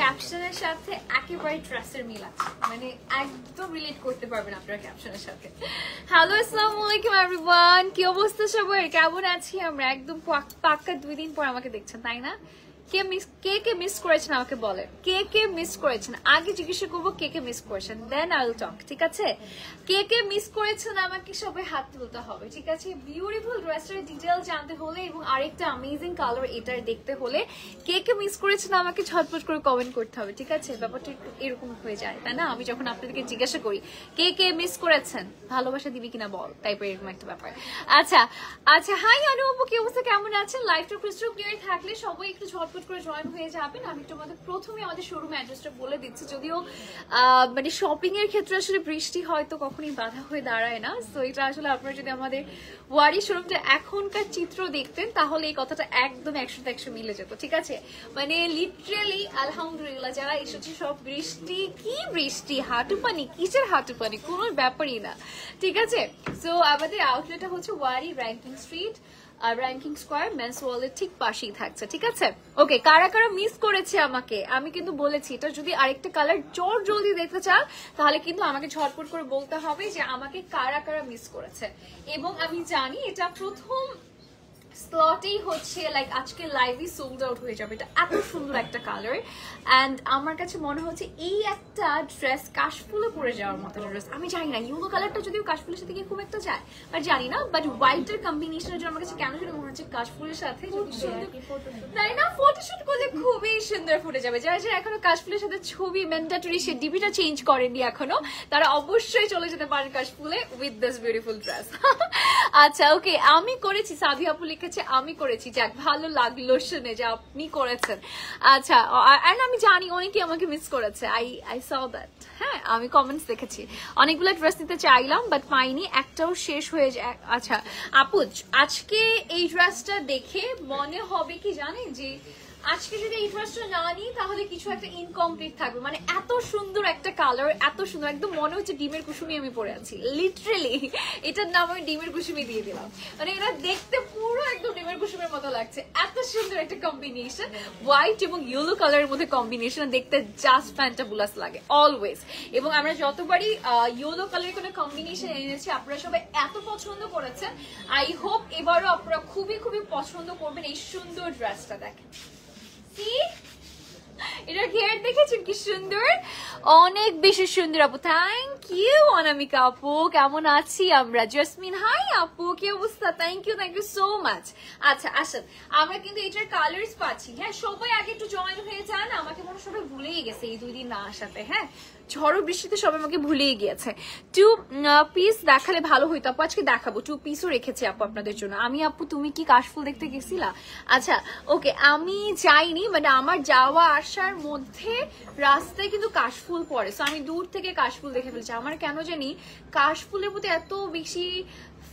ক্যাপশনের সাথে একেবারে ড্রেসের মিল আছে মানে একদম রিলেট করতে পারবেন আপনারা ক্যাপশনের সাথে হ্যালো আসসালামু আলাইকুম এভরিওয়ান কি অবস্থা সবাই কেমন আছি আমরা একদম পাক্কা দুই দিন পর আমাকে দেখছেন তাই না কে মিস কে কে মিস করেছেন আমাকে বলে কে কে মিস করেছেন আগে জিজ্ঞাসা করবো কে কে মিস করেছেন দেন আই উইল টক ঠিক আছে কে কে মিস করেছেন আমাকে সবাই হাত তুলতে হবে ঠিক আছে বিউটিফুল ড্রেসটার ডিটেল জানতে হলে এবং আরেকটা অ্যামেজিং কালার এটার দেখতে হলে কে কে মিস করেছেন আমাকে ঝটপট করে কমেন্ট করতে হবে ঠিক আছে ব্যাপারটা একটু এরকম হয়ে যায় তাই না আমি যখন আপনাদেরকে জিজ্ঞাসা করি কে কে মিস করেছেন ভালোবাসা দিবি কিনা বল টাইপের এরকম একটা ব্যাপার আচ্ছা আচ্ছা হাই অনুপ কি অবস্থা কেমন আছেন লাইফটা ক্রিস্টাল ক্লিয়ার থাকলে সবাই একটু ঝটপট ঝটপট করে জয়েন হয়ে যাবেন আমি একটু আমাদের প্রথমে আমাদের শোরুম অ্যাড্রেসটা বলে দিচ্ছি যদিও মানে শপিং এর ক্ষেত্রে আসলে বৃষ্টি হয়তো কখনই বাধা হয়ে দাঁড়ায় না সো এটা আসলে আপনারা যদি আমাদের ওয়ারি শোরুমটা এখনকার চিত্র দেখতেন তাহলে এই কথাটা একদম একশো একশো মিলে যেত ঠিক আছে মানে লিটারেলি আলহামদুলিল্লাহ যারা এসেছে সব বৃষ্টি কি বৃষ্টি হাঁটু পানি কিসের হাঁটু পানি কোনো ব্যাপারই না ঠিক আছে সো আমাদের আউটলেটটা হচ্ছে ওয়ারি র্যাঙ্কিং স্ট্রিট আর র্যাঙ্কিং স্কোয়ার মেন্স ওয়ালের ঠিক পাশেই থাকছে ঠিক আছে ওকে কারা কারা মিস করেছে আমাকে আমি কিন্তু বলেছি এটা যদি আরেকটা কালার জোর জলদি দেখতে চান তাহলে কিন্তু আমাকে ঝটপট করে বলতে হবে যে আমাকে কারা কারা মিস করেছে এবং আমি জানি এটা প্রথম স্লটেই হচ্ছে লাইক আজকে লাইভই সোল্ড আউট হয়ে যাবে এটা এত সুন্দর একটা কালার অ্যান্ড আমার কাছে মনে হচ্ছে এই একটা ড্রেস কাশফুলে পরে যাওয়ার মতো ড্রেস আমি জানি না ইউলো কালারটা যদিও কাশফুলের সাথে গিয়ে খুব একটা যায় বাট জানি না বাট হোয়াইটের কম্বিনেশনের জন্য আমার কাছে কেন যেন মনে হচ্ছে কাশফুলের সাথে তাই না ফটোশুট করলে খুবই সুন্দর ফুটে যাবে যারা যারা এখনো কাশফুলের সাথে ছবি ম্যান্ডাটরি সে ডিবিটা চেঞ্জ করেনি এখনো তারা অবশ্যই চলে যেতে পারেন কাশফুলে উইথ দিস বিউটিফুল ড্রেস আচ্ছা ওকে আমি করেছি সাভিয়া আপু লিখেছে আমি করেছি যাক ভালো লাগলো শুনে যে আপনি করেছেন আচ্ছা অ্যান্ড আমি জানি অনেকে আমাকে মিস করেছে আই আই স দ্যাট হ্যাঁ আমি কমেন্টস দেখেছি অনেকগুলো ড্রেস নিতে চাইলাম বাট পাইনি একটাও শেষ হয়ে যায় আচ্ছা আপুজ আজকে এই ড্রেসটা দেখে মনে হবে কি জানেন যে আজকে যদি এই ড্রেসটা না নিই তাহলে কিছু একটা ইনকমপ্লিট থাকবে মানে এত সুন্দর একটা কালার এত সুন্দর একদম মনে হচ্ছে ডিমের কুসুমি আমি পরে আছি লিটারেলি এটার নাম আমি ডিমের কুসুমি দিয়ে দিলাম মানে এটা দেখতে পুরো একদম ডিমের কুসুমের মতো লাগছে এত সুন্দর একটা কম্বিনেশন হোয়াইট এবং ইয়েলো কালারের মধ্যে কম্বিনেশন দেখতে জাস্ট ফ্যান্টাবুলাস লাগে অলওয়েজ এবং আমরা যতবারই ইয়েলো কালারের কোনো কম্বিনেশন এনেছি আপনারা সবাই এত পছন্দ করেছেন আই হোপ এবারও আপনারা খুবই খুবই পছন্দ করবেন এই সুন্দর ড্রেসটা দেখেন কি সুন্দর অনেক বেশি সুন্দর আপু থ্যাংক ইউ অনামিকা আপু কেমন আছি আমরা হাই আপু কি অবস্থা thank you thank you so much আচ্ছা আমরা কিন্তু এটার কালার্স পাচ্ছি হ্যাঁ সবাই আগে একটু জয়েন হয়ে যান আমাকে মনে সবাই ভুলেই গেছে এই দুই দিন না আসাতে হ্যাঁ ঝড়ো বৃষ্টিতে সব আমাকে ভুলেই গিয়েছে টু পিস দেখালে ভালো হইতো আপু আজকে দেখাবো টু পিসও রেখেছি আপু আপনাদের জন্য আমি আপু তুমি কি কাশফুল দেখতে গেছিলা আচ্ছা ওকে আমি যাইনি মানে আমার যাওয়া আসার মধ্যে রাস্তায় কিন্তু কাশফুল পড়ে সো আমি দূর থেকে কাশফুল দেখে ফেলছি আমার কেন জানি কাশফুলের প্রতি এত বেশি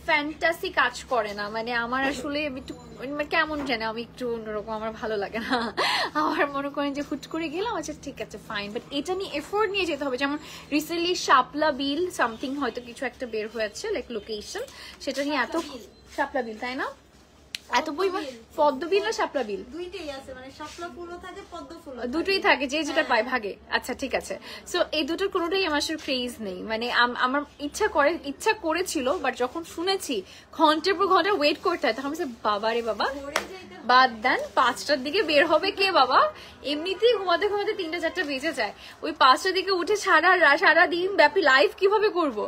ফ্যান্টাসি কাজ করে না মানে আমার আসলে একটু মানে কেমন জানে আমি একটু অন্যরকম আমার ভালো লাগে না আমার মনে করেন যে হুট করে গেলাম আচ্ছা ঠিক আছে ফাইন বাট এটা নিয়ে এফোর্ড নিয়ে যেতে হবে যেমন রিসেন্টলি শাপলা বিল সামথিং হয়তো কিছু একটা বের হয়েছে লাইক লোকেশন সেটা নিয়ে এত শাপলা বিল তাই না এত বই পদ্ম না শাপলা বিল দুইটাই আছে মানে শাপলা ফুলও থাকে পদ্ম ফুলও দুটোই থাকে যে যেটা হ্যাঁ। পায় ভাগে আচ্ছা ঠিক আছে সো এই দুটোর কোনোটাই আমার সে ক্রেজ নেই মানে আমার ইচ্ছা করে ইচ্ছা করেছিল বাট যখন শুনেছি ঘন্টার পর ঘন্টা ওয়েট করতে হয় তখন আমি বাবা রে বাবা বাদ দেন পাঁচটার দিকে বের হবে কে বাবা এমনিতেই ঘুমাতে ঘুমাতে তিনটা চারটা বেজে যায় ওই পাঁচটার দিকে উঠে সারা সারা দিন ব্যাপী লাইফ কিভাবে করব।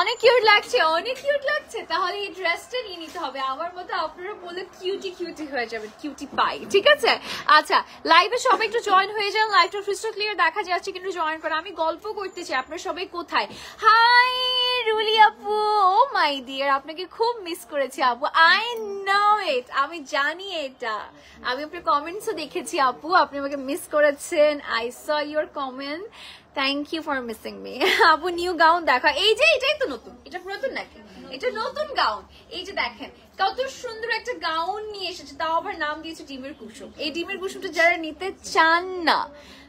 অনেক কিউট লাগছে অনেক কিউট লাগছে তাহলে এই ড্রেসটা নিয়ে নিতে হবে আমার মতো আপনারা বলে কিউটি কিউটি হয়ে যাবেন কিউটি পাই ঠিক আছে আচ্ছা লাইভে সবাই একটু জয়েন হয়ে যান লাইভটা ফ্রিস্ট ক্লিয়ার দেখা যাচ্ছে কিন্তু জয়েন করা আমি গল্প করতেছি আপনারা সবাই কোথায় হাই রুলি আপু ও মাই ডিয়ার আপনাকে খুব মিস করেছি আপু আই নো ইট আমি জানি এটা আমি আপনার কমেন্টসও দেখেছি আপু আপনি আমাকে মিস করেছেন I saw your comment thank you for missing me আপু নিউ গাউন দেখা এই যে এটাই তো নতুন এটা নতুন নাকি এটা নতুন গাউন এই যে দেখেন কত সুন্দর একটা গাউন নিয়ে এসেছে তাও আবার নাম দিয়েছে ডিমের কুসুম এই ডিমের কুসুমটা যারা নিতে চান না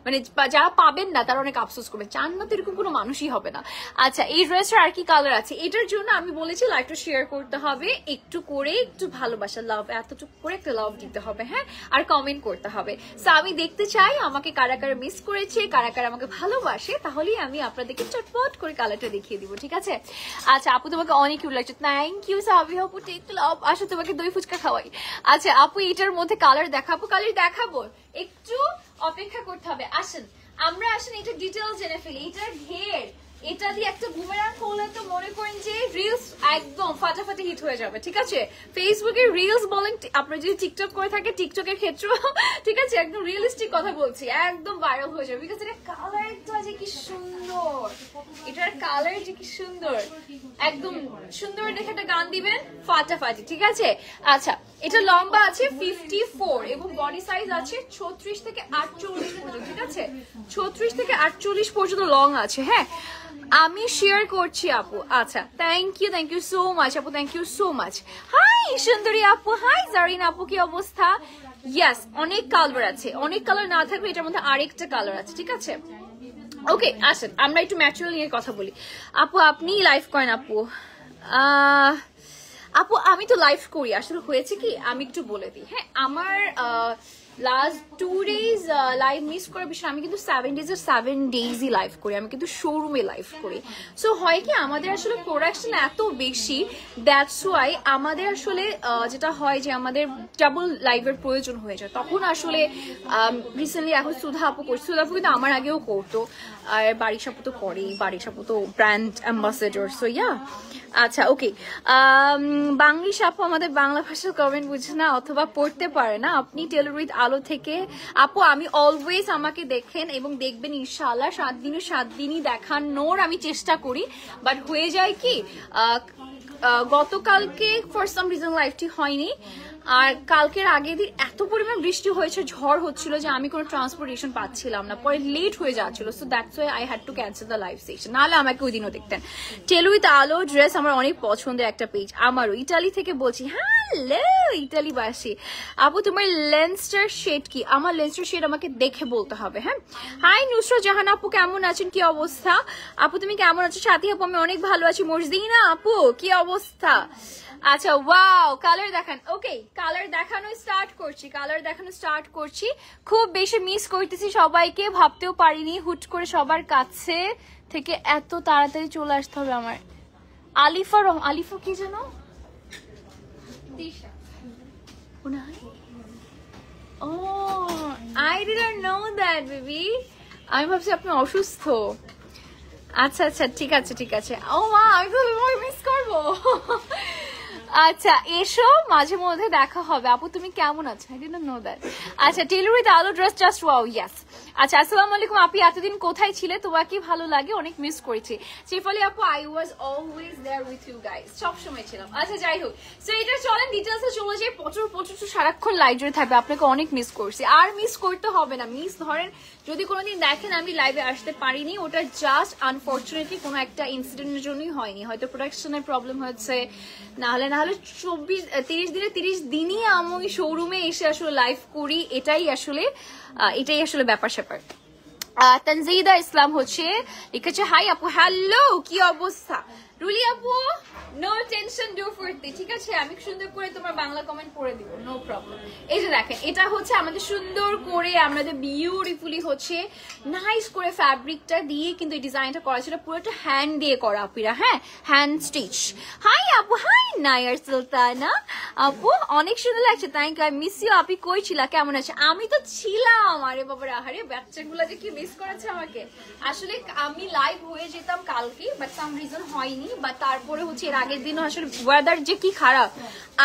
মানে যারা পাবেন না তারা অনেক আফসোস করবে চান না তো এরকম কোনো মানুষই হবে না আচ্ছা এই ড্রেসটার আর কি কালার আছে এটার জন্য আমি বলেছি লাইকটা শেয়ার করতে হবে একটু করে একটু ভালোবাসা লাভ এতটুকু করে একটা লাভ দিতে হবে হ্যাঁ আর কমেন্ট করতে হবে সো আমি দেখতে চাই আমাকে কারা কারা মিস করেছে কারা কারা আমাকে ভালোবাসে তাহলেই আমি আপনাদেরকে চটপট করে কালারটা দেখিয়ে দিব ঠিক আছে আচ্ছা আপু তোমাকে অনেক কিউট লাগছে থ্যাংক ইউ সাবি আপু টেক লাভ আসো তোমাকে দই ফুচকা খাওয়াই আচ্ছা আপু এটার মধ্যে কালার দেখাবো কালার দেখাবো একটু অপেক্ষা করতে হবে আসেন আমরা আসেন এটা ডিটেলস জেনে ফেলি এটার ঘের এটা দিয়ে একটা বুমেরাং করলে তো মনে করেন যে রিলস একদম ফাটাফাটি হিট হয়ে যাবে ঠিক আছে ফেসবুকে রিলস বলেন আপনারা যদি টিকটক করে থাকে টিকটকের ক্ষেত্রেও ঠিক আছে একদম রিয়েলিস্টিক কথা বলছি একদম ভাইরাল হয়ে যাবে বিকজ এটা কালারটা যে কি সুন্দর এটার কালার যে কি সুন্দর একদম সুন্দর দেখে একটা গান দিবেন ফাটাফাটি ঠিক আছে আচ্ছা এটা লম্বা আছে ফিফটি এবং বডি সাইজ আছে ছত্রিশ থেকে আটচল্লিশ পর্যন্ত ঠিক আছে ছত্রিশ থেকে আটচল্লিশ পর্যন্ত লং আছে হ্যাঁ আমি শেয়ার করছি আপু আচ্ছা thank you thank you so much আপু thank you so much hi সুন্দরী আপু হাই জারিন আপু কি অবস্থা ইয়াস অনেক কালার আছে অনেক কালার না থাকবে এটার মধ্যে আরেকটা কালার আছে ঠিক আছে ওকে আসেন আমরা একটু ম্যাচুরাল নিয়ে কথা বলি আপু আপনি লাইভ করেন আপু আপু আমি তো লাইভ করি আসলে হয়েছে কি আমি একটু বলে দিই হ্যাঁ আমার last two days live miss করার বিষয় আমি কিন্তু সেভেন ডেজের সেভেন ডেজই লাইভ করি আমি কিন্তু শোরুমে লাইভ করি সো হয় কি আমাদের আসলে প্রোডাকশন এত বেশি দ্যাটস ওয়াই আমাদের আসলে যেটা হয় যে আমাদের ডাবল লাইভের প্রয়োজন হয়ে যায় তখন আসলে রিসেন্টলি um, এখন সুধা আপু করছি সুধা আপু কিন্তু আমার আগেও করতো আর বাড়ি সাপু তো করেই বাড়ি সাপু তো ব্র্যান্ড অ্যাম্বাসেডর সো ইয়া আচ্ছা ওকে বাংলিশ আপু আমাদের বাংলা ভাষার কমেন্ট বুঝে না অথবা পড়তে পারে না আপনি উইথ আলো থেকে আপু আমি অলওয়েজ আমাকে দেখেন এবং দেখবেন ইনশাল্লাহ সাত দিনে সাত দিনই দেখানোর আমি চেষ্টা করি বাট হয়ে যায় কি গতকালকে ফর সাম রিজন লাইফটি হয়নি আর কালকের আগের দিন এত পরিমাণ বৃষ্টি হয়েছে ঝড় হচ্ছিল যে আমি কোনো ট্রান্সপোর্টেশন পাচ্ছিলাম না পরে লেট হয়ে যাচ্ছিল so that's why I had to cancel the live section নাহলে আমাকে ওই দিনও দেখতেন টেল উইথ আলো ড্রেস আমার অনেক পছন্দের একটা পেজ আমারও ইটালি থেকে বলছি ইটালি বাসি আপু তোমার লেন্সটার শেড কি আমার লেন্সটার শেড আমাকে দেখে বলতে হবে হ্যাঁ হাই নুসরত জাহান আপু কেমন আছেন কি অবস্থা আপু তুমি কেমন আছো সাথী আপু আমি অনেক ভালো আছি মর্জিনা আপু কি অবস্থা আচ্ছা ওয়াও কালার দেখান ওকে কালার দেখানো স্টার্ট করছি কালার দেখানো স্টার্ট করছি খুব বেশি মিস করতেছি সবাইকে ভাবতেও পারিনি হুট করে সবার কাছে থেকে এত তাড়াতাড়ি চলে আসতে হবে আমার আলিফা রহম আলিফা কি যেন oh I didn't know that baby আমি ভাবছি আপনি অসুস্থ আচ্ছা আচ্ছা ঠিক আছে ঠিক আছে ও মা আমি তো মিস করবো আচ্ছা এসো মাঝে মধ্যে দেখা হবে আপু তুমি কেমন আছো আই ডিডন্ট নো দ্যাট আচ্ছা টেলুরি আলো ড্রেস জাস্ট ওয়াও ইয়াস আচ্ছা আসসালামু আলাইকুম আপনি এতদিন কোথায় ছিলে তোমাকে ভালো লাগে অনেক মিস করেছি শ্রীফালি আপু I was always there with you guys সব সময় ছিলাম আচ্ছা যাই হোক সো এটা চলেন ডিটেলসে চলে যাই প্রচুর প্রচুর সারাক্ষণ লাইভ জুড়ে থাকবে আপনাকে অনেক মিস করছি আর মিস করতে হবে না মিস ধরেন যদি কোনোদিন দেখেন আমি লাইভে আসতে পারিনি ওটা জাস্ট আনফর্চুনেটলি কোনো একটা ইনসিডেন্টের জন্যই হয়নি হয়তো প্রোডাকশনের প্রবলেম হচ্ছে নাহলে নাহলে চব্বিশ তিরিশ দিনে তিরিশ দিনই আমি শোরুমে এসে আসলে লাইভ করি এটাই আসলে এটাই আসলে ব্যাপার shepherd. Uh, Tanzida Islam হচ্ছে লিখেছে হাই আপু হ্যালো কি অবস্থা রুলি আপু নো টেনশন ডু ফুর্তি ঠিক আছে আমি সুন্দর করে তোমার বাংলা কমেন্ট পড়ে দিব নো প্রবলেম এই যে দেখেন এটা হচ্ছে আমাদের সুন্দর করে আমাদের যে বিউটিফুলি হচ্ছে নাইস করে ফ্যাব্রিকটা দিয়ে কিন্তু এই ডিজাইনটা করা ছিল পুরোটা হ্যান্ড দিয়ে করা আপিরা হ্যাঁ হ্যান্ড স্টিচ হাই আপু হাই নায়ার সুলতানা আপু অনেক সুন্দর লাগছে থ্যাংক ইউ মিস ইউ আপি কই ছিলা কেমন আছে আমি তো ছিলাম আরে বাবা আহারে বাচ্চাগুলো যে কি মিস করেছে আমাকে আসলে আমি লাইভ হয়ে যেতাম কালকে বাট সাম রিজন হয়নি বা তারপরে হচ্ছে এর আগের দিনও আসলে ওয়েদার যে কি খারাপ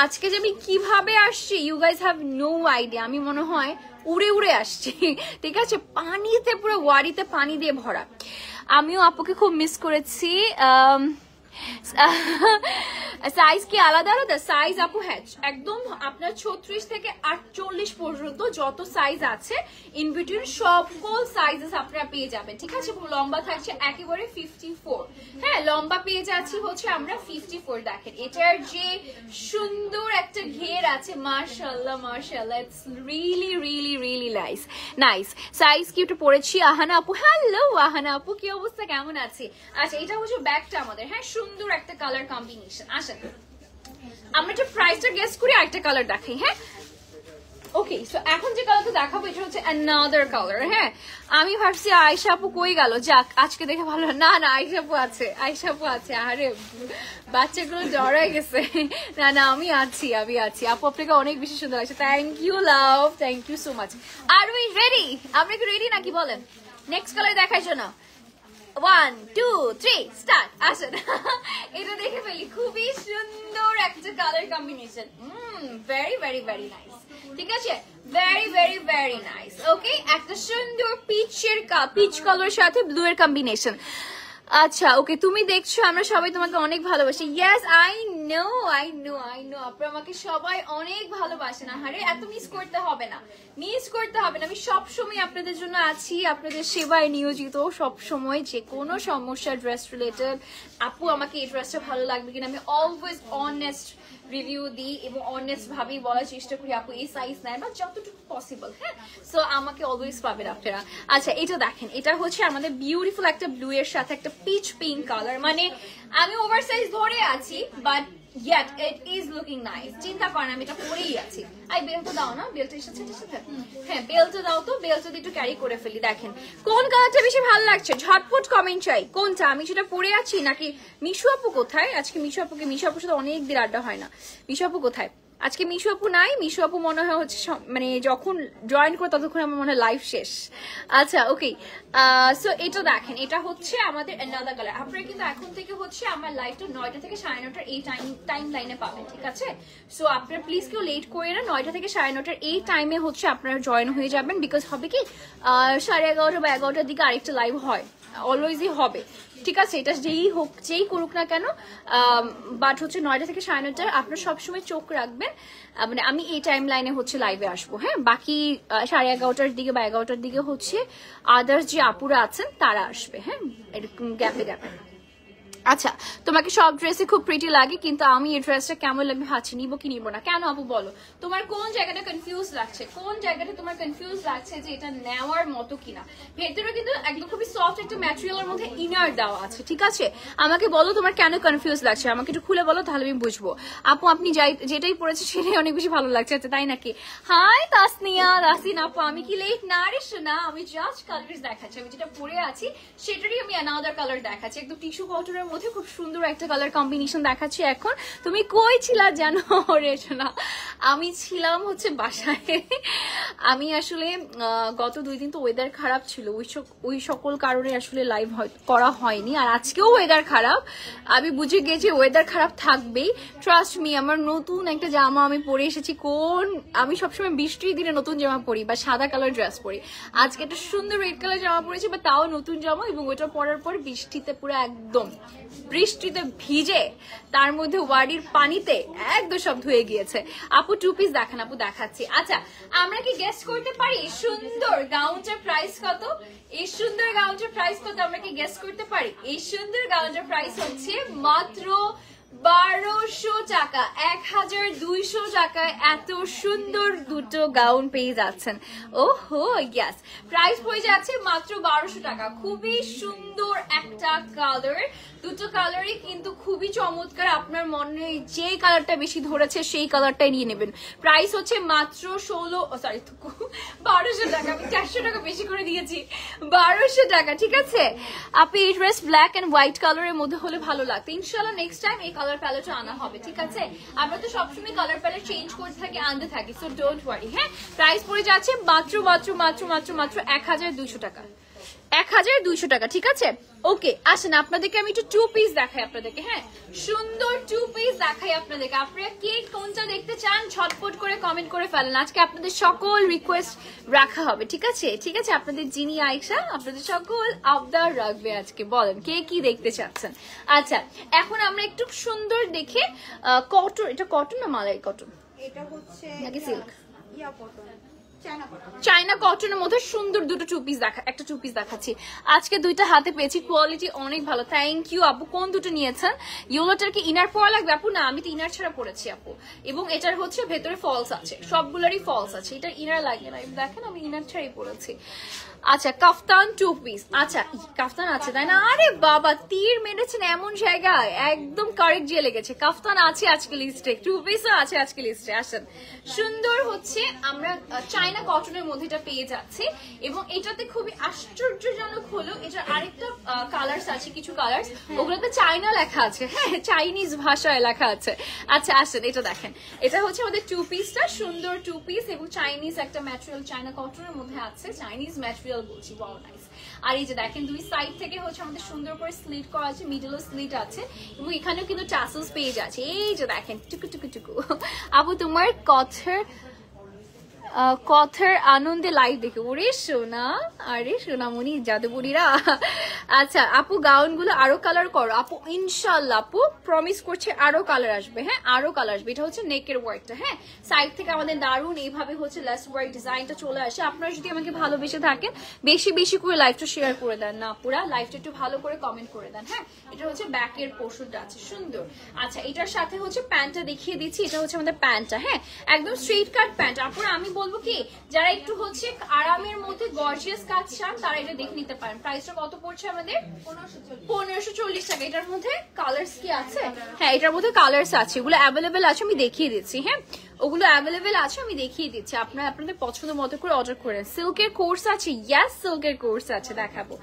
আজকে যে আমি কিভাবে আসছি you guys have no idea আমি মনে হয় উড়ে উড়ে আসছি ঠিক আছে পানিতে পুরো ওয়ারিতে পানি দিয়ে ভরা আমিও আপুকে খুব মিস করেছি um, সাইজ কি আলাদা আলাদা সাইজ আপু হ্যাচ একদম আপনার ছত্রিশ থেকে আটচল্লিশ পর্যন্ত যত সাইজ আছে ইন বিটুইন সবগুলো সাইজ আপনারা পেয়ে যাবেন ঠিক আছে লম্বা থাকছে একেবারে ফিফটি ফোর হ্যাঁ লম্বা পেয়ে যাচ্ছি হচ্ছে আমরা ফিফটি ফোর দেখেন এটার যে সুন্দর একটা ঘের আছে মার্শাল্লাহ মার্শাল্লাহ it's really really really nice nice size কি একটু পড়েছি আহানা আপু হ্যালো আহানা আপু কি অবস্থা কেমন আছে আচ্ছা এটা হচ্ছে ব্যাগটা আমাদের হ্যাঁ সুন্দর একটা কালার কম্বিনেশন আসেন আমরা যে প্রাইসটা গেস করি একটা কালার দেখাই হ্যাঁ ওকে সো এখন যে কালারটা দেখাবো এটা হচ্ছে অ্যানাদার কালার হ্যাঁ আমি ভাবছি আয়সা আপু কই গেল যাক আজকে দেখে ভালো না না আয়সা আপু আছে আয়সা আপু আছে আরে বাচ্চাগুলো জড়ায় গেছে না না আমি আছি আমি আছি আপু আপনাকে অনেক বেশি সুন্দর লাগছে thank you love thank you so much আর উই রেডি আপনি কি রেডি নাকি বলেন নেক্সট কালার দেখাইছো না ওয়ান টু থ্রি স্টার্ট আসেন এটা দেখে ফেলি খুবই সুন্দর একটা colour combination very very very nice ঠিক আছে very very very nice okay একটা সুন্দর পিচের পিচ কালার সাথে ব্লু এর কম্বিনেশন আচ্ছা ওকে তুমি দেখছো আমরা সবাই তোমাকে অনেক ভালোবাসি yes I know I know I know আপনার আমাকে সবাই অনেক ভালোবাসে না হারে এত মিস করতে হবে না মিস করতে হবে না আমি সব সময় আপনাদের জন্য আছি আপনাদের সেবায় নিয়োজিত সব সময় যে কোনো সমস্যা ড্রেস রিলেটেড আপু আমাকে এই ড্রেসটা ভালো লাগবে কিনা আমি অলওয়েজ অনেস্ট রিভিউ দিই এবং অনেস্ট ভাবেই বলার চেষ্টা করি আপু এই সাইজ নেয় বা যতটুকু পসিবল হ্যাঁ সো আমাকে অলওয়েজ পাবেন আপনারা আচ্ছা এটা দেখেন এটা হচ্ছে আমাদের বিউটিফুল একটা ব্লু এর সাথে একটা পিচ পিঙ্ক কালার মানে আমি ওভার সাইজ ধরে আছি but yet it is looking nice চিন্তা করেন আমি এটা পরেই আছি আই বেল তো দাও না বেলটা হ্যাঁ বেল দাও তো বেল যদি একটু ক্যারি করে ফেলি দেখেন কোন কালারটা বেশি ভালো লাগছে ঝটপট কমেন্ট চাই কোনটা আমি সেটা পরে আছি নাকি মিশু আপু কোথায় আজকে মিশু আপুকে মিশু আপুর সাথে অনেক দিন আড্ডা হয় না মিশু আপু কোথায় আজকে মিশু আপু নাই মিশু আপু মনে হয় হচ্ছে মানে যখন জয়েন করে ততক্ষণ আমার মনে হয় লাইভ শেষ আচ্ছা ওকে সো এটা দেখেন এটা হচ্ছে আমাদের আলাদা কালার আপনারা কিন্তু এখন থেকে হচ্ছে আমার লাইফটা নয়টা থেকে সাড়ে নটার এই টাইম টাইম লাইনে পাবেন ঠিক আছে সো আপনারা প্লিজ কেউ লেট করে না নয়টা থেকে সাড়ে নটার এই টাইমে হচ্ছে আপনারা জয়েন হয়ে যাবেন বিকজ হবে কি সাড়ে এগারোটা বা এগারোটার দিকে আরেকটা লাইভ হয় অলওয়েজই হবে ঠিক আছে এটা যেই হোক যেই করুক না কেন বাট হচ্ছে নয়টা থেকে সাড়ে নয়টা আপনার সবসময় চোখ রাখবেন মানে আমি এই টাইম লাইনে হচ্ছে লাইভে আসবো হ্যাঁ বাকি সাড়ে এগারোটার দিকে বা এগারোটার দিকে হচ্ছে আদার্স যে আপুরা আছেন তারা আসবে হ্যাঁ এরকম গ্যাপে গ্যাপে আচ্ছা তোমাকে সব ড্রেসে খুব প্রিটি লাগে কিন্তু আমি এই ড্রেসটা কেমন লাগবে ভাবছি নিবো কি নিবো না কেন আপু বলো তোমার কোন জায়গাটা কনফিউজ লাগছে কোন জায়গাটা তোমার কনফিউজ লাগছে যে এটা নেওয়ার মতো কিনা ভেতরে কিন্তু একদম খুবই সফট একটা ম্যাটেরিয়াল মধ্যে ইনার দেওয়া আছে ঠিক আছে আমাকে বলো তোমার কেন কনফিউজ লাগছে আমাকে একটু খুলে বলো তাহলে আমি বুঝবো আপু আপনি যাই যেটাই পড়েছে সেটাই অনেক বেশি ভালো লাগছে আচ্ছা তাই নাকি হাই তাসনিয়া রাসিন আপু আমি কি লেট না রে না আমি জাস্ট কালার দেখাচ্ছি আমি যেটা পরে আছি সেটারই আমি অ্যানাদার কালার দেখাচ্ছি একদম টিস্যু কটনের মধ্যে খুব সুন্দর একটা কালার কম্বিনেশন দেখাচ্ছি এখন তুমি কই ছিলা জানো রেশনা আমি ছিলাম হচ্ছে বাসায় আমি আসলে গত দুই দিন তো ওয়েদার খারাপ ছিল ওই ওই সকল কারণে আসলে লাইভ করা হয়নি আর আজকেও ওয়েদার খারাপ আমি বুঝে গেছি ওয়েদার খারাপ থাকবেই ট্রাস্ট মি আমার নতুন একটা জামা আমি পরে এসেছি কোন আমি সবসময় বৃষ্টির দিনে নতুন জামা পরি বা সাদা কালার ড্রেস পরি আজকে একটা সুন্দর রেড কালার জামা পরেছি বা তাও নতুন জামা এবং ওইটা পরার পর বৃষ্টিতে পুরো একদম বৃষ্টিতে ভিজে তার মধ্যে ওয়ার্ডির পানিতে একদম সব ধুয়ে গিয়েছে আপু টু পিস দেখান আপু দেখাচ্ছি আচ্ছা আমরা কি গেস্ট করতে পারি সুন্দর গাউনটার প্রাইস কত এই সুন্দর গাউনটার প্রাইস কত আমরা কি গেস্ট করতে পারি এই সুন্দর গাউনটার প্রাইস হচ্ছে মাত্র বারোশো টাকা এক হাজার দুইশো টাকায় এত সুন্দর দুটো গাউন পেয়ে যাচ্ছেন ও হো ইয়াস প্রাইস হয়ে যাচ্ছে মাত্র বারোশো টাকা খুবই সুন্দর একটা কালার দুটো কালারই কিন্তু খুবই চমৎকার আপনার মনে যে কালারটা বেশি ধরেছে সেই কালারটাই নিয়ে নেবেন প্রাইস হচ্ছে মাত্র ষোলো সরি বারোশো টাকা আমি চারশো টাকা বেশি করে দিয়েছি বারোশো টাকা ঠিক আছে আপনি এই ড্রেস ব্ল্যাক অ্যান্ড হোয়াইট কালারের মধ্যে হলে ভালো লাগতো ইনশাল্লাহ নেক্সট টাইম এই কালার প্যালেটটা আনা হবে ঠিক আছে আমরা তো সবসময় কালার প্যালেট চেঞ্জ করে থাকি আনতে থাকি সো ডোন্ট ওয়ারি হ্যাঁ প্রাইস পড়ে যাচ্ছে মাত্র মাত্র মাত্র মাত্র মাত্র এক হাজার দুশো টাকা এক হাজার দুইশো টাকা ঠিক আছে ওকে আসেন আপনাদেরকে আমি একটু টু পিস দেখাই আপনাদেরকে হ্যাঁ সুন্দর টু পিস দেখাই আপনাদেরকে আপনারা কে কোনটা দেখতে চান ছটপট করে কমেন্ট করে ফেলেন আজকে আপনাদের সকল রিকোয়েস্ট রাখা হবে ঠিক আছে ঠিক আছে আপনাদের যিনি আয়সা আপনাদের সকল আবদার রাখবে আজকে বলেন কে কি দেখতে চাচ্ছেন আচ্ছা এখন আমরা একটু সুন্দর দেখে কটন এটা কটন না মালাই কটন এটা হচ্ছে সিল্ক ইয়া কটন চায়না কটনের মধ্যে সুন্দর দুটো টুপিস দেখা একটা টুপিস দেখাচ্ছি আজকে দুইটা হাতে পেয়েছি কোয়ালিটি অনেক ভালো থ্যাংক ইউ আপু কোন দুটো নিয়েছেন ইয়োলোটার কি ইনার পরা লাগবে আপু না আমি তো ইনার ছাড়া পড়েছি আপু এবং এটার হচ্ছে ভেতরে ফলস আছে সবগুলোরই ফলস আছে এটা ইনার লাগে না দেখেন আমি ইনার ছাড়াই পড়েছি আচ্ছা কাফতান টু পিস আচ্ছা কাফতান আছে তাই না আরে বাবা তীর মেরেছেন এমন জায়গায় একদম কারেক্ট যে লেগেছে কাফতান আছে আজকে লিস্টে টু পিস আছে আজকে লিস্টে আসেন সুন্দর হচ্ছে আমরা চায়না কটনের মধ্যে এটা পেয়ে যাচ্ছে এবং এটাতে খুবই আশ্চর্যজনক হলো এটা আরেকটা কালার আছে কিছু কালার হ্যাঁ। ওগুলোতে চায়না লেখা আছে হ্যাঁ চাইনিজ ভাষায় লেখা আছে আচ্ছা আসেন এটা দেখেন এটা হচ্ছে আমাদের টু পিসটা সুন্দর টু পিস এবং চাইনিজ একটা ম্যাটেরিয়াল চায়না কটনের মধ্যে আছে চাইনিজ ম্যাটেরিয়াল বলছি ওয়াও নাইস আর এই যে দেখেন দুই সাইড থেকে হচ্ছে আমাদের সুন্দর করে স্লিট করা আছে মিডলও স্লিট আছে এবং এখানেও কিন্তু টাসেলস পেয়ে যাচ্ছে এই যে দেখেন টুকু টুকু টুকু আবু তোমার কথের কথার আনন্দে লাইভ দেখে ওরে সোনা আরে সোনামণি জাদুপুরীরা আচ্ছা আপু গাউনগুলো আরো কালার করো আপু ইনশাল্লাহ আপু প্রমিস করছে আরো কালার আসবে হ্যাঁ আরো কালার আসবে এটা হচ্ছে নেকের ওয়ার্কটা হ্যাঁ সাইড থেকে আমাদের দারুণ এইভাবে হচ্ছে লেস ওয়ার্ক ডিজাইনটা চলে আসে আপনারা যদি আমাকে ভালোবেসে থাকেন বেশি বেশি করে লাইভটা শেয়ার করে দেন না পুরা লাইভটা একটু ভালো করে কমেন্ট করে দেন হ্যাঁ এটা হচ্ছে ব্যাকের পশুরটা আছে সুন্দর আচ্ছা এটার সাথে হচ্ছে প্যান্টটা দেখিয়ে দিচ্ছি এটা হচ্ছে আমাদের প্যান্টটা হ্যাঁ একদম স্ট্রেট কাট প্যান্ট আপুরা আমি বলবো কি যারা একটু হচ্ছে আরামের মধ্যে গর্জিয়াস কাজ চান তারা এটা দেখে নিতে পারেন প্রাইসটা কত পড়ছে আমাদের পনেরোশো চল্লিশ টাকা এটার মধ্যে কালার্স কি আছে হ্যাঁ এটার মধ্যে কালার্স আছে এগুলো অ্যাভেলেবেল আছে আমি দেখিয়ে দিচ্ছি হ্যাঁ ওগুলো অ্যাভেলেবেল আছে আমি দেখিয়ে দিচ্ছি আপনারা আপনাদের পছন্দ মতো করে অর্ডার করেন সিল্কের কোর্স আছে ইয়াস সিল্কের কোর্স আছে দেখাবো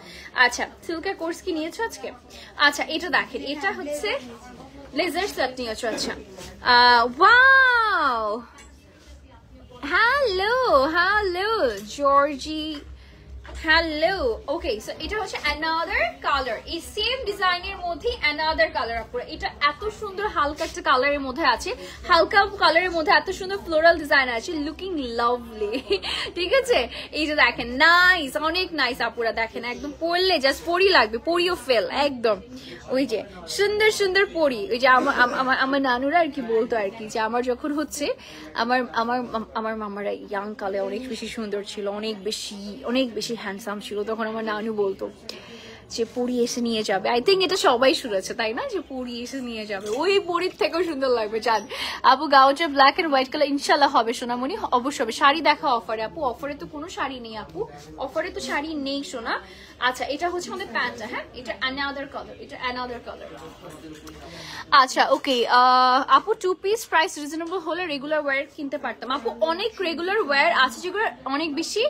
আচ্ছা সিল্কের কোর্স কি নিয়েছো আজকে আচ্ছা এটা দেখেন এটা হচ্ছে লেজার সেট নিয়েছো আচ্ছা wow Hello, hello, Georgie hello okay so এটা হচ্ছে অ্যানাদার কালার এই সেম ডিজাইনের মধ্যে অ্যানাদার কালার আপুরা এটা এত সুন্দর হালকা একটা কালারের মধ্যে আছে হালকা কালারের মধ্যে এত সুন্দর ফ্লোরাল ডিজাইন আছে লুকিং লাভলি ঠিক আছে এই যে দেখেন নাইস অনেক নাইস আপুরা দেখেন একদম পরলে জাস্ট পরি লাগবে পরিও ফেল একদম ওই যে সুন্দর সুন্দর পরি ওই যে আমার আমার নানুরা আর কি বলতো আর কি যে আমার যখন হচ্ছে আমার আমার আমার মামারা ইয়াং কালে অনেক বেশি সুন্দর ছিল অনেক বেশি অনেক বেশি হ্যান্ডসাম ছিল তখন আমার নানু বলতো যে পুরী এসে নিয়ে যাবে আই থিঙ্ক এটা সবাই শুনেছে তাই না যে পুরী এসে নিয়ে যাবে ওই পুরীর থেকেও সুন্দর লাগবে চান আপু যে ব্ল্যাক অ্যান্ড হোয়াইট কালার ইনশাল্লাহ হবে সোনামণি অবশ্যই হবে শাড়ি দেখা অফারে আপু অফারে তো কোনো শাড়ি নেই আপু অফারে তো শাড়ি নেই সোনা আচ্ছা এটা হচ্ছে আমাদের প্যান্টটা হ্যাঁ এটা অ্যানাদার কালার এটা অ্যানাদার কালার আচ্ছা ওকে আপু টু পিস প্রাইস রিজনেবল হলে রেগুলার ওয়্যার কিনতে পারতাম আপু অনেক রেগুলার ওয়্যার আছে যেগুলো অনেক বেশি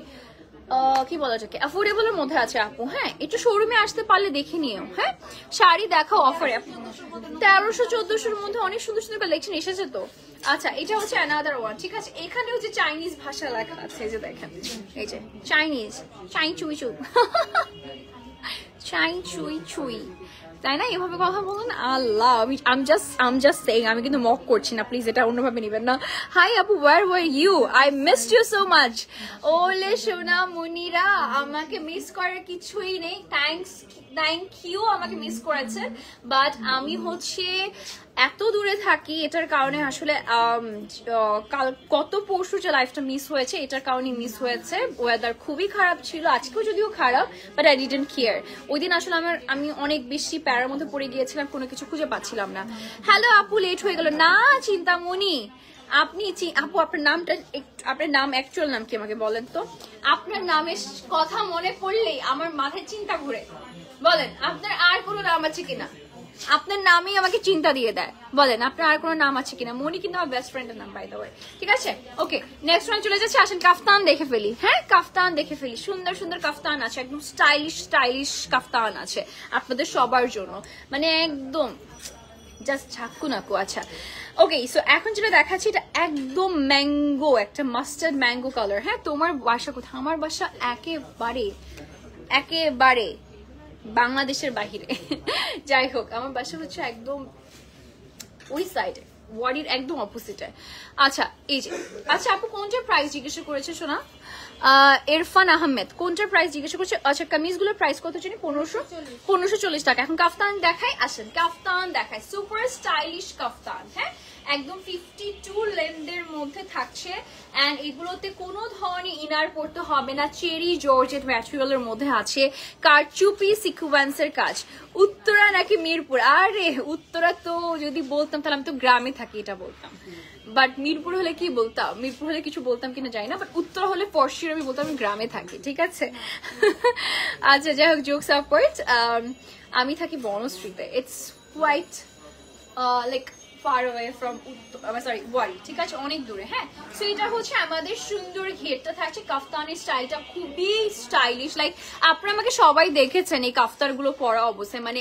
কি বলা যাকে অ্যাফোর্ডেবলের মধ্যে আছে আপু হ্যাঁ একটু শোরুমে আসতে পারলে দেখে নিও হ্যাঁ শাড়ি দেখাও অফারে তেরোশো চোদ্দশোর মধ্যে অনেক সুন্দর সুন্দর কালেকশন এসেছে তো আচ্ছা এটা হচ্ছে অ্যানাদার ওয়ান ঠিক আছে এখানেও যে চাইনিজ ভাষা লেখা আছে যে দেখেন এই যে চাইনিজ চাই চুই চুই চাই চুই চুই তাই না এভাবে কথা বলুন আল্লাহ আমি um just um just saying আমি কিন্তু মক করছি না প্লিজ এটা অন্যভাবে নেবেন না হাই আপু where were you I missed you so much ওলে সোনা মুনিরা আমাকে মিস করার কিছুই নেই থ্যাংকস থ্যাংক ইউ আমাকে মিস করেছে বাট আমি হচ্ছে এত দূরে থাকি এটার কারণে আসলে কাল কত পরশু যে লাইফটা মিস হয়েছে এটার কারণে মিস হয়েছে ওয়েদার খুবই খারাপ ছিল আজকেও যদিও খারাপ বাট আই ডিডেন্ট কেয়ার ওই দিন আসলে আমার আমি অনেক বেশি প্যারার মধ্যে পড়ে গিয়েছিলাম কোনো কিছু খুঁজে পাচ্ছিলাম না হ্যালো আপু লেট হয়ে গেল না চিন্তামণি আপনি আপু আপনার নামটা আপনার নাম অ্যাকচুয়াল নাম কি আমাকে বলেন তো আপনার নামের কথা মনে পড়লেই আমার মাথায় চিন্তা ঘুরে বলেন আপনার আর কোনো নাম আছে কিনা আপনার নামই আমাকে চিন্তা দিয়ে দেয় বলেন আপনার আর কোনো নাম আছে কিনা মনি কিন্তু আমার বেস্ট ফ্রেন্ডের নাম বাই দা ওয়ে ঠিক আছে ওকে নেক্সট ওয়ান চলে যাচ্ছে আসেন কাফতান দেখে ফেলি হ্যাঁ কাফতান দেখে ফেলি সুন্দর সুন্দর কাফতান আছে একদম স্টাইলিশ স্টাইলিশ কাফতান আছে আপনাদের সবার জন্য মানে একদম জাস্ট ছাক্কু নাকু আচ্ছা ওকে সো এখন যেটা দেখাচ্ছি এটা একদম ম্যাঙ্গো একটা মাস্টার্ড ম্যাঙ্গো কালার হ্যাঁ তোমার বাসা কোথায় আমার বাসা একেবারে একেবারে বাংলাদেশের বাহিরে যাই হোক আমার বাসা হচ্ছে একদম ওই সাইডে ওয়ারির একদম অপোজিটে আচ্ছা এই যে আচ্ছা আপু কোনটার প্রাইস জিজ্ঞাসা করেছে শোনা এরফান আহমেদ কোনটার প্রাইস জিজ্ঞাসা করছে আচ্ছা কামিজগুলোর প্রাইস কত জানি পনেরোশো পনেরোশো চল্লিশ টাকা এখন কাফতান দেখাই আসেন কাফতান দেখায় সুপার স্টাইলিশ কাফতান হ্যাঁ একদম ফিফটি টু লেন্থের মধ্যে থাকছে অ্যান্ড এগুলোতে কোনো ধরনের ইনার পড়তে হবে না চেরি জর্জেট ম্যাটেরিয়ালের মধ্যে আছে কারচুপি সিকুয়েন্সের কাজ উত্তরা নাকি মিরপুর আরে উত্তরা তো যদি বলতাম তাহলে আমি তো গ্রামে থাকি এটা বলতাম বাট মিরপুর হলে কি বলতাম মিরপুর হলে কিছু বলতাম কিনা জানি না বাট উত্তর হলে ফর্সির আমি বলতাম আমি গ্রামে থাকি ঠিক আছে আচ্ছা যাই হোক জোকস সাপোর্ট um, আমি থাকি বনশ্রীতে it's white like far way from sorry Wari ঠিক আছে অনেক দূরে হ্যাঁ সো এটা হচ্ছে আমাদের সুন্দর ঘেরটা থাকছে কাফতানের স্টাইলটা খুবই স্টাইলিশ লাইক আপনারা আমাকে সবাই দেখেছেন এই কাফতারগুলো পরা অবস্থায় মানে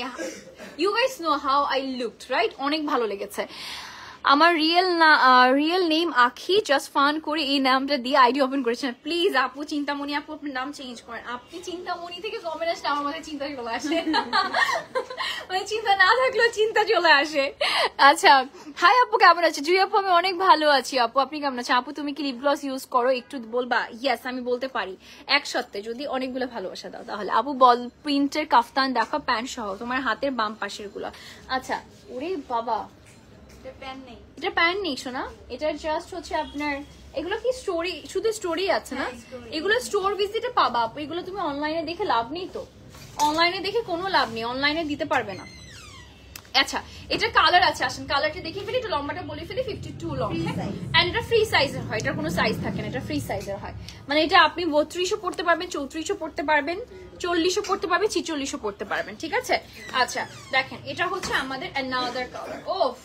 you guys know how I looked right অনেক ভালো লেগেছে আমার রিয়েল না real name Akhi just fun করে এই নামটা দিয়ে আইডি ওপেন করেছেন প্লিজ আপু চিন্তামণি আপু আপনার নাম চেঞ্জ করেন আপনি চিন্তামণি থেকে কমেন্ট আসলে আমার মাথায় চিন্তা চলে আসে মানে চিন্তা না থাকলেও চিন্তা চলে আসে আচ্ছা হাই আপু কেমন আছে জুই আপু আমি অনেক ভালো আছি আপু আপনি কেমন আছেন আপু তুমি কি লিপ গ্লস ইউজ করো একটু বলবা ইয়েস আমি বলতে পারি এক সত্ত্বে যদি অনেকগুলো ভালোবাসা দাও তাহলে আপু বল প্রিন্টের কাফতান দেখো প্যান্ট সহ তোমার হাতের বাম পাশের গুলো আচ্ছা ওরে বাবা এটা প্যান্ট নেই শোনা এটা জাস্ট হচ্ছে আপনার এগুলো কি স্টোরি শুধু স্টোরি আছে না হ্যাঁ, এগুলো স্টোর ভিজিটে পাবা এগুলো তুমি অনলাইনে দেখে লাভ নেই তো অনলাইনে দেখে কোনো লাভ নেই অনলাইনে দিতে পারবে না আচ্ছা এটা কালার আছে আসেন কালারটা দেখে ফেলি এটা লম্বাটা বলে ফেলি ফিফটি টু লং অ্যান্ড এটা ফ্রি সাইজের হয় এটা কোনো সাইজ থাকে না এটা ফ্রি সাইজের হয় মানে এটা আপনি বত্রিশও পড়তে পারবেন চৌত্রিশও পড়তে পারবেন চল্লিশও পড়তে পারবেন ছিচল্লিশও পড়তে পারবেন ঠিক আছে আচ্ছা দেখেন এটা হচ্ছে আমাদের অ্যানাদার কালার ওফ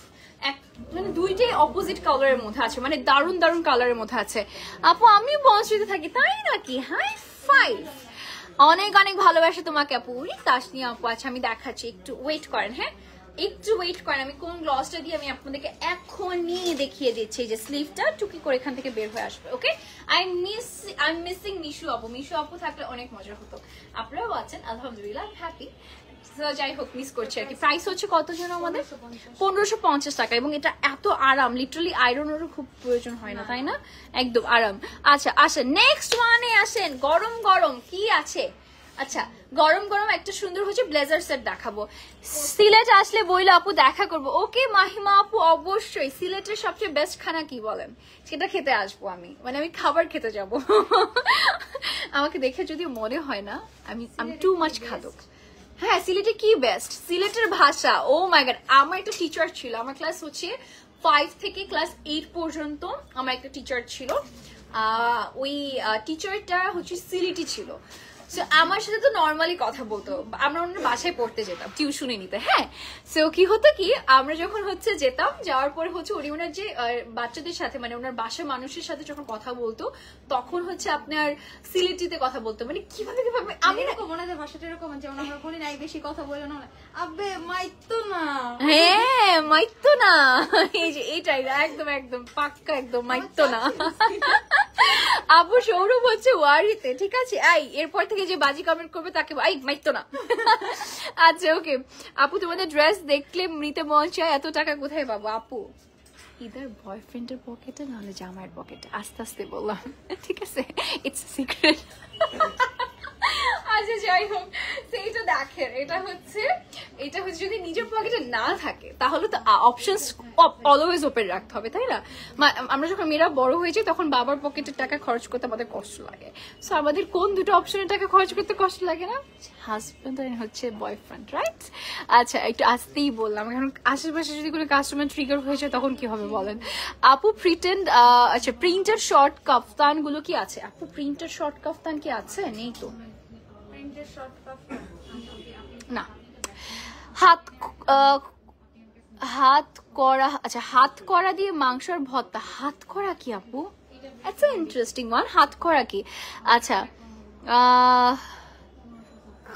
মানে দুইটাই অপোজিট কালারের মধ্যে আছে মানে দারুণ দারুণ কালারের মধ্যে আছে আপু আমি বনশ্রীতে থাকি তাই নাকি হাই ফাই অনেক অনেক ভালোবাসে তোমাকে আপু তাস নিয়ে আপু আছে আচ্ছা, আমি দেখাচ্ছি একটু ওয়েট করেন হ্যাঁ একটু ওয়েট করেন আমি কোন গ্লসটা দিয়ে আমি আপনাদেরকে এখনই দেখিয়ে দিচ্ছি যে স্লিভটা টুকি করে এখান থেকে বের হয়ে আসবে okay I miss I am missing Mishu আপু মিশু আপু থাকলে অনেক মজা হতো আপনারাও আছেন আলহামদুলিল্লাহ হ্যাপি যাই হোক মিস করছি আর কি প্রাইস হচ্ছে আমাদের পনেরোশো পঞ্চাশ টাকা এবং এটা এত আরাম খুব প্রয়োজন হয় না তাই না একদম আরাম আচ্ছা নেক্সট ওয়ানে আসেন গরম গরম কি আছে আচ্ছা গরম গরম একটা সুন্দর হচ্ছে ব্লেজার সেট দেখাবো সিলেট আসলে বইলে আপু দেখা করব ওকে মাহিমা আপু অবশ্যই সিলেটের সবচেয়ে বেস্ট খানা কি বলেন সেটা খেতে আসবো আমি মানে আমি খাবার খেতে যাব আমাকে দেখে যদি মনে হয় না আমি আমি টু মাছ খাদক হ্যাঁ সিলেটে কি বেস্ট সিলেটের ভাষা ও মাই গড আমার একটা টিচার ছিল আমার ক্লাস হচ্ছে ফাইভ থেকে ক্লাস এইট পর্যন্ত আমার একটা টিচার ছিল ওই টিচারটা হচ্ছে সিলেটি ছিল সো আমার সাথে তো নর্মালি কথা বলতো আমরা ওনার বাসায় পড়তে যেতাম টিউশনে নিতে হ্যাঁ সো কি হতো কি আমরা যখন হচ্ছে যেতাম যাওয়ার পরে হচ্ছে উনি ওনার যে বাচ্চাদের সাথে মানে ওনার বাসার মানুষের সাথে যখন কথা বলতো তখন হচ্ছে আপনার সিলেটিতে কথা বলতো মানে কিভাবে কিভাবে আমি না ওনাদের ভাষাটা এরকম যে ওনার বলি না বেশি কথা বলে না আবে মাইতো না হ্যাঁ মাইতো না এই যে এইটাই একদম একদম পাক্কা একদম মাইতো না আবু সৌরভ হচ্ছে ওয়ারিতে ঠিক আছে আই এরপর থেকে আগে যে বাজি কমেন্ট করবে তাকে আই মাইতো না আচ্ছা ওকে আপু তোমাদের ড্রেস দেখলে মৃতে মন চায় এত টাকা কোথায় পাবো আপু ইদার বয়ফ্রেন্ডের পকেটে নাহলে জামাইয়ের পকেটে আস্তে আস্তে বললাম ঠিক আছে ইটস সিক্রেট যে আচ্ছা, যাই হোক সেইটা দেখেন এটা হচ্ছে এটা হচ্ছে যদি নিজের পকেটে না থাকে তাহলে তো অপশনস অলওয়েজ ওপেন রাখতে হবে তাই না আমরা যখন মেয়েরা বড় হয়েছি তখন বাবার পকেটের টাকা খরচ করতে আমাদের কষ্ট লাগে সো আমাদের কোন দুটো অপশনের টাকা খরচ করতে কষ্ট লাগে না হাজব্যান্ড আর হচ্ছে বয়ফ্রেন্ড রাইট আচ্ছা একটু আসতেই বললাম কারণ আশেপাশে যদি কোনো কাস্টমার ট্রিগার হয়েছে তখন কি হবে বলেন আপু প্রিটেন্ড আচ্ছা প্রিন্টার শর্ট কাফতানগুলো কি আছে আপু প্রিন্টার শর্ট কাফতান কি আছে নেই তো না হাত হাত করা আচ্ছা হাত করা দিয়ে মাংসর ভর্তা হাত করা কি আপু ইটস ইন্টারেস্টিং ওয়ান হাত করা কি আচ্ছা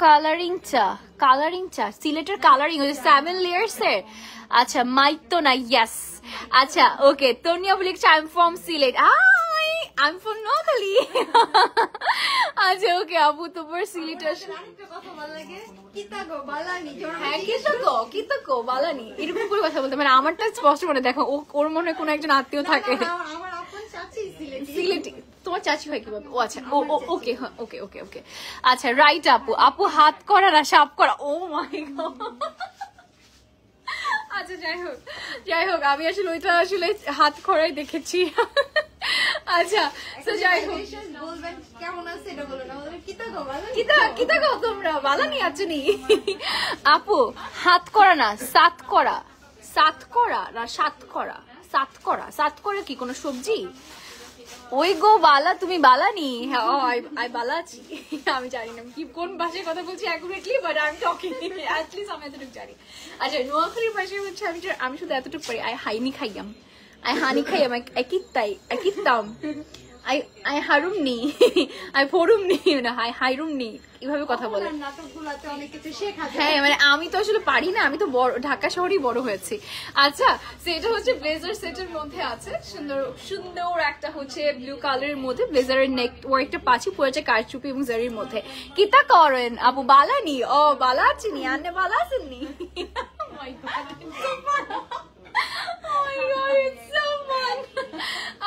কালারিং চা কালারিং চা সিলেটের কালারিং ওই সেভেন লেয়ার্স এর আচ্ছা মাইতো না ইয়াস আচ্ছা ওকে তনিয়া বলি I am from Sylhet uh আমি ফ্রম নোয়াখালী আচ্ছা ওকে আপু তোমার সিলেট আসলে হ্যাঁ, এরকম করে কথা বলতে মানে আমারটা স্পষ্ট মনে দেখো ওর মনে কোনো একজন আত্মীয় থাকে সিলেটি তোমার চাচি হয় কিভাবে ও আচ্ছা ও ওকে হ্যাঁ, ওকে ওকে ওকে আচ্ছা রাইট আপু আপু হাত করা না সাপ করা ও মাই গড আচ্ছা যাই হোক যাই হোক আমি আসলে ওইটা আসলে হাত খড়াই দেখেছি আচ্ছা তো যাই হোক বলবেন কেমন আছে এটা বলবেন আমাদের আপু হাত করা না সাত করা সাত করা না সাত করা সাত করা সাত করা কি কোনো সবজি ওই গো বালা তুমি বালানি হ্যাঁ বালা আছি আমি জানি না কি কোন ভাষায় কথা বলছি অ্যাকুরেটলি বাট আমি এম টকিং অ্যাটলিস্ট আমি এতটুকু জানি আচ্ছা নোয়াখালীর ভাষায় হচ্ছে আমি আমি শুধু এতটুকু পারি আই হাইনি খাইয়াম I Hanikai, I'm like, I I I I I I forumni, না হাই নি এভাবে কথা বলে হ্যাঁ মানে আমি তো আসলে পারি না আমি তো ঢাকা শহরেই বড় হয়েছি আচ্ছা সেটা হচ্ছে ব্লেজার সেটের মধ্যে আছে সুন্দর সুন্দর একটা হচ্ছে ব্লু কালারের মধ্যে ব্লেজারের নেক ওয়ার্কটা পাচ্ছি পড়েছে কারচুপি এবং জারির মধ্যে কিতা করেন আপু বালা নি ও বালা চিনি আন্নে বালা চিনি মাই গড Oh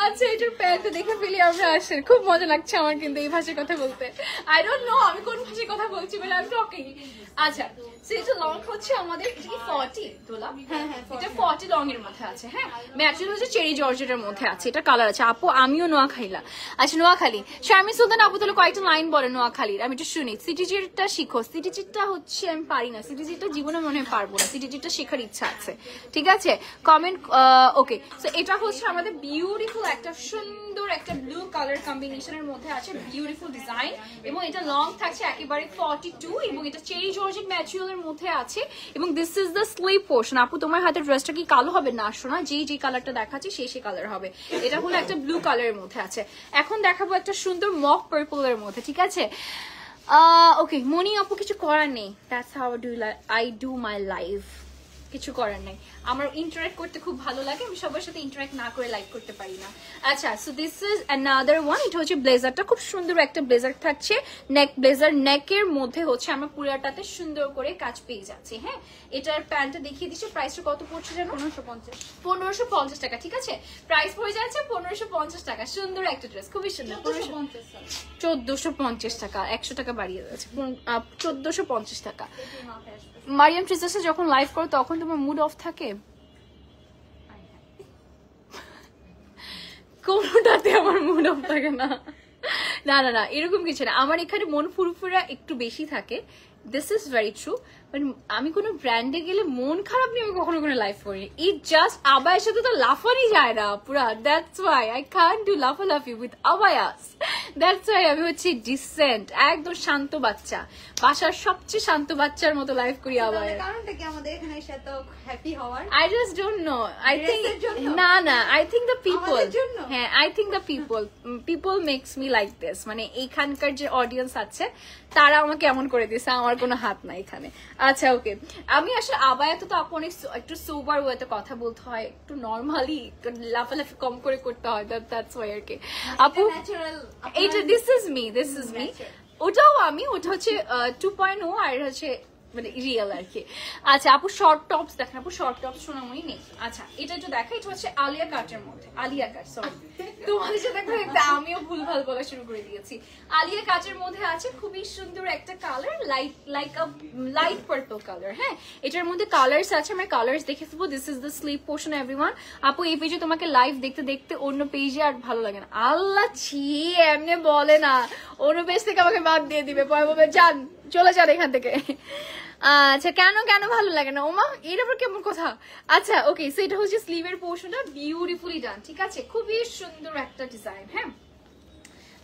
আচ্ছা এটার দেখে খুব মজা লাগছে আমার কিন্তু এই ভাষায় কথা বলতে আই ডোন্ট নো আমি কোন ভাষায় কথা বলছি টকিং আচ্ছা লং হ্যাঁ, হ্যাঁ, এর মধ্যে আছে হ্যাঁ হচ্ছে চেরি মধ্যে আছে এটা কালার আছে আপু আমিও আচ্ছা নোয়াখালী শামি সুলতান আপু তাহলে কয়েকটা লাইন বলে নোয়াখালীর আমি একটু শুনি সিটিজিটটা শিখো সিটিজিটটা হচ্ছে আমি পারি না সিটিজিটটা জীবনে মনে পারবো না সিটিজিটটা শেখার ইচ্ছা আছে ঠিক আছে কমেন্ট ওকে সো এটা হচ্ছে আমাদের বিউটিফুল একটা সুন্দর একটা ব্লু কালার কম্বিনেশনের মধ্যে আছে বিউটিফুল ডিজাইন এবং এটা লং থাকছে একেবারে ফর্টি টু এবং এটা চেরি জর্জিক এর মধ্যে আছে এবং this is the slip portion আপু তোমার হাতের ড্রেসটা কি কালো হবে না শোনা যেই যে কালারটা দেখাচ্ছে সেই সেই কালার হবে এটা হলো একটা ব্লু কালারের মধ্যে আছে এখন দেখাবো একটা সুন্দর মক পার্পলের মধ্যে ঠিক আছে ওকে uh, মনি আপু কিছু করার নেই that's how do I do my life কিছু করার নেই আমার ইন্টারাক্ট করতে খুব ভালো লাগে আমি সবার সাথে ইন্টারাক্ট না করে লাইক করতে পারি না আচ্ছা so this is another one এটা হচ্ছে ব্লেজারটা খুব সুন্দর একটা ব্লেজার থাকছে নেক ব্লেজার নেকের মধ্যে হচ্ছে আমরা পুরাটাতে সুন্দর করে কাজ পেয়ে যাচ্ছে হ্যাঁ এটার প্যান্টটা দেখিয়ে দিচ্ছে প্রাইসটা কত পড়ছে যেন পনেরোশো পঞ্চাশ পনেরোশো পঞ্চাশ টাকা ঠিক আছে প্রাইস পড়ে যাচ্ছে পনেরোশো পঞ্চাশ টাকা সুন্দর একটা ড্রেস খুবই সুন্দর চোদ্দশো পঞ্চাশ টাকা একশো টাকা বাড়িয়ে যাচ্ছে চোদ্দশো পঞ্চাশ টাকা মারিয়াম ট্রিজার্সে যখন লাইভ করো তখন তোমার মুড অফ থাকে কোনোটাতে আমার মনে থাকে না না না না এরকম কিছু না আমার এখানে মন ফুরফুরা একটু বেশি থাকে this is very true but আমি কোনো ব্র্যান্ডে গেলে মন খারাপ নিয়ে আমি কখনো কোনো লাইফ করিনি ইট জাস্ট আবায়ের সাথে তো লাফানি যায় না পুরা that's why I can do লাফালাফি উইথ আবায়াস দ্যাটস ওয়াই আমি হচ্ছি ডিসেন্ট একদম শান্ত বাচ্চা বাসার সবচেয়ে শান্ত বাচ্চার মতো লাইফ করি আবায়া কারণটা কি আমাদের এখানে এসে এত হ্যাপি হওয়ার I just don't know I think না না আই থিংক দ্য পিপল হ্যাঁ I think the people people makes me like this মানে এইখানকার যে অডিয়েন্স আছে তারা আমাকে এমন করে দিয়েছে আমার কোনো হাত নাই এখানে আচ্ছা ওকে আমি আসলে আবায়াত তো আপু অনেক একটু সোবার ওয়েতে কথা বলতে হয় একটু নর্মালি লাফালাফি কম করে করতে হয় দ্যাটস ওয়াই আর কি আপু এইটা this is me this is me ওটাও আমি ওটা হচ্ছে টু পয়েন্ট ও আর হচ্ছে মানে রিয়েল আর কি আচ্ছা আপু শর্ট টপস দেখেন আপু শর্ট টপস সোনামণি নেই আচ্ছা এটা যে দেখা এটা হচ্ছে আলিয়া কাটের মধ্যে আলিয়া কাট সরি তোমাদের সাথে একটা আমিও ভুলভাল বলা শুরু করে দিয়েছি আলিয়া কাটের মধ্যে আছে খুবই সুন্দর একটা colour light like a light purple colour হ্যাঁ এটার মধ্যে কালারস আছে আমি কালারস দেখে ফেলবো this is the slip portion everyone আপু এই পেজে তোমাকে লাইভ দেখতে দেখতে অন্য পেজে আর ভালো লাগে না আল্লাহ ছি এমনি বলে না অন্য পেজ থেকে আমাকে বাদ দিয়ে দিবে পরে যান চলে যান এখান থেকে আচ্ছা কেন কেন ভালো লাগে না ওমা এর কেমন কথা আচ্ছা ওকে সো এটা হচ্ছে স্লিভের পোর্শনটা বিউটিফুলি ডান ঠিক আছে খুবই সুন্দর একটা ডিজাইন হ্যাঁ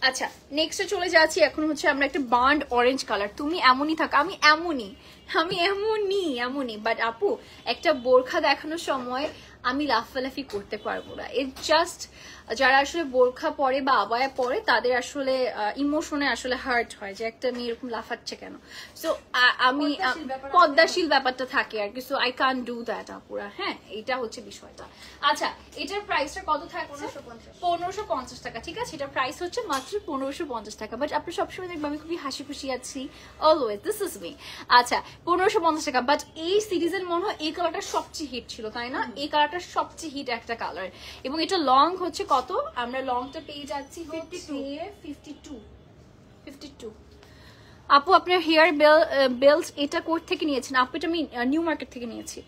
আচ্ছা নেক্সটে চলে যাচ্ছি এখন হচ্ছে আমরা একটা বান্ড অরেঞ্জ কালার তুমি এমনই থাক আমি এমনই আমি এমনই এমনই বাট আপু একটা বোরখা দেখানোর সময় আমি লাফালাফি করতে পারবো না এর জাস্ট যারা আসলে বোরখা পরে বা আবায়া পরে তাদের আসলে ইমোশনে আসলে হার্ট হয় যে একটা মেয়ে এরকম লাফাচ্ছে কেন সো আমি পদ্মাশীল ব্যাপারটা থাকে আর কি so I can do that আপুরা হ্যাঁ এটা হচ্ছে বিষয়টা আচ্ছা এটার প্রাইসটা কত থাকছে পনেরোশো পঞ্চাশ টাকা ঠিক আছে এটা প্রাইস হচ্ছে মাত্র পনেরোশো পঞ্চাশ টাকা বাট আপনার সবসময় দেখবেন আমি খুবই হাসি খুশি আছি অলওয়েজ দিস ইজ মি আচ্ছা পনেরোশো পঞ্চাশ টাকা বাট এই সিরিজের মনে হয় এই কালারটা সবচেয়ে হিট ছিল তাই না এই কালারটা সবচেয়ে হিট একটা কালার এবং এটা লং হচ্ছে কত আমরা লংটা পেয়ে যাচ্ছি fifty two fifty two fifty two আপু আপনার হেয়ার বেল বেলস এটা কোর্ট থেকে নিয়েছেন আপু এটা আমি নিউ মার্কেট থেকে নিয়েছি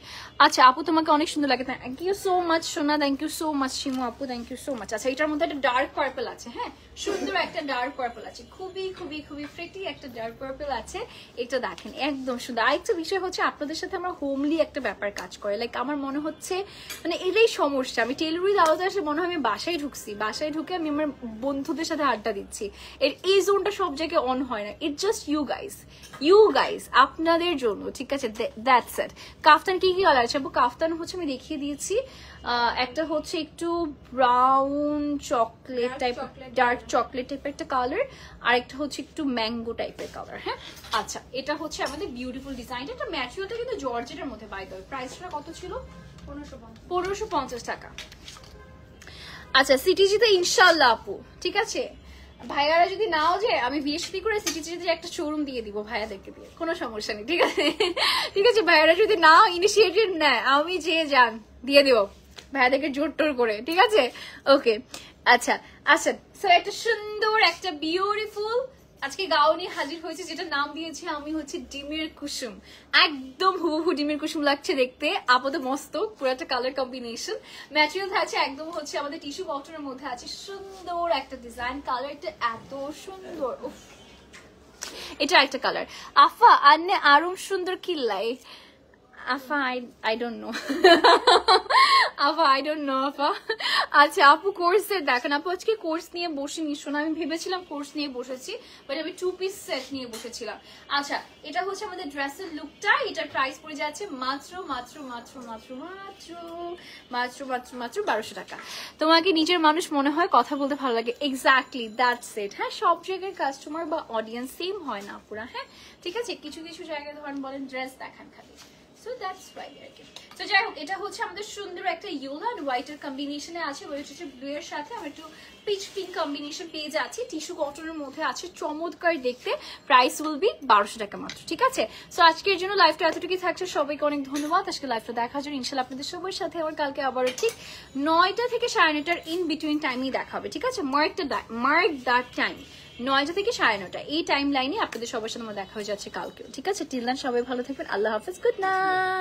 আচ্ছা আপু তোমাকে অনেক সুন্দর লাগে থ্যাংক ইউ সো মাচ সোনা thank you so much Shimu আপু থ্যাংক ইউ সো মাচ আচ্ছা এটার মধ্যে একটা ডার্ক পার্পল আছে হ্যাঁ সুন্দর একটা ডার্ক পার্পল আছে খুবই খুবই খুবই ফ্রেটি একটা ডার্ক পার্পল আছে এটা দেখেন একদম সুন্দর আরেকটা বিষয় হচ্ছে আপনাদের সাথে আমার হোমলি একটা ব্যাপার কাজ করে লাইক আমার মনে হচ্ছে মানে এটাই সমস্যা আমি টেলুরি দাওয়াতে আসে মনে হয় আমি বাসায় ঢুকছি বাসায় ঢুকে আমি আমার বন্ধুদের সাথে আড্ডা দিচ্ছি এর এই জোনটা সব জায়গায় অন হয় না it just you guys you guys আপনাদের জন্য ঠিক আছে দ্যাটস এট কাফতান কি কি কালার আছে আপু কাফতান হচ্ছে আমি দেখিয়ে দিয়েছি একটা হচ্ছে একটু brown chocolate type dark chocolate টাইপের একটা কালার আর একটা হচ্ছে একটু ম্যাঙ্গো টাইপের কালার হ্যাঁ আচ্ছা এটা হচ্ছে আমাদের বিউটিফুল ডিজাইন এটা ম্যাচিওতে কিন্তু জর্জেটের মধ্যে বাই দেবে প্রাইসটা কত ছিল পনেরোশো পঞ্চাশ টাকা আচ্ছা সিটিজিতে ইনশাল্লাহ আপু ঠিক আছে ভাইয়ারা যদি নাও যে আমি বিএসপি করে সিটি সিটিতে একটা শোরুম দিয়ে দিব ভাইয়াদেরকে দিয়ে কোনো সমস্যা নেই ঠিক আছে ঠিক আছে ভাইয়ারা যদি নাও ইনিশিয়েটিভ নেয় আমি যে যান দিয়ে দিব ভাইয়াদেরকে জোর টোর করে ঠিক আছে ওকে আচ্ছা আচ্ছা স্যার একটা সুন্দর একটা বিউটিফুল আজকে নিয়ে হাজির হয়েছে যেটা নাম দিয়েছি আমি হচ্ছে ডিমের কুসুম একদম হুবহু ডিমের কুসুম লাগছে দেখতে আপাতত মস্ত পুরো একটা কালার কম্বিনেশন ম্যাটেরিয়াল আছে একদম হচ্ছে আমাদের টিস্যু বটনের মধ্যে আছে সুন্দর একটা ডিজাইন কালারটা এত সুন্দর উফ এটা একটা কালার আফা আন্নে আরম সুন্দর কিল্লাই আফা আই আই ডোন্ট নো আফা আই ডোন্ট নো আফা আচ্ছা আপু কোর্সের দেখেন আপু আজকে কোর্স নিয়ে বসে নি শোনা আমি ভেবেছিলাম কোর্স নিয়ে বসেছি বাট আমি টু পিস সেট নিয়ে বসেছিলাম আচ্ছা এটা হচ্ছে আমাদের ড্রেসের লুকটা এটার প্রাইস পড়ে যাচ্ছে মাত্র মাত্র মাত্র মাত্র মাত্র মাত্র মাত্র মাত্র বারোশো টাকা তোমাকে নিজের মানুষ মনে হয় কথা বলতে ভালো লাগে এক্স্যাক্টলি দ্যাটস সেট হ্যাঁ সব জায়গায় কাস্টমার বা অডিয়েন্স সেম হয় না আপুরা হ্যাঁ ঠিক আছে কিছু কিছু জায়গায় ধরেন বলেন ড্রেস দেখান খালি সো দ্যাটস ওয়াই আর যাই হোক এটা হচ্ছে আমাদের সুন্দর একটা ইয়েলো অ্যান্ড হোয়াইটের কম্বিনেশনে আছে হোয়াইট হচ্ছে ব্লু এর সাথে আমরা একটু পিচ পিঙ্ক কম্বিনেশন পেয়ে যাচ্ছি টিস্যু কটনের মধ্যে আছে চমৎকার দেখতে প্রাইস উইল বি বারোশো টাকা মাত্র ঠিক আছে সো আজকের জন্য লাইফটা এতটুকুই থাকছে সবাইকে অনেক ধন্যবাদ আজকে লাইফটা দেখার জন্য ইনশাল্লাহ আপনাদের সবার সাথে আমার কালকে আবারও ঠিক নয়টা থেকে সাড়ে নয়টার ইন বিটুইন টাইমই দেখা হবে ঠিক আছে mark the mark the time নয়টা থেকে সাড়ে নটা এই টাইম লাইনে আপনাদের সবার সাথে আমার দেখা হয়ে যাচ্ছে কালকেও ঠিক আছে টিলদান সবাই ভালো থাকবেন আল্লাহ হাফিজ গুড নাইট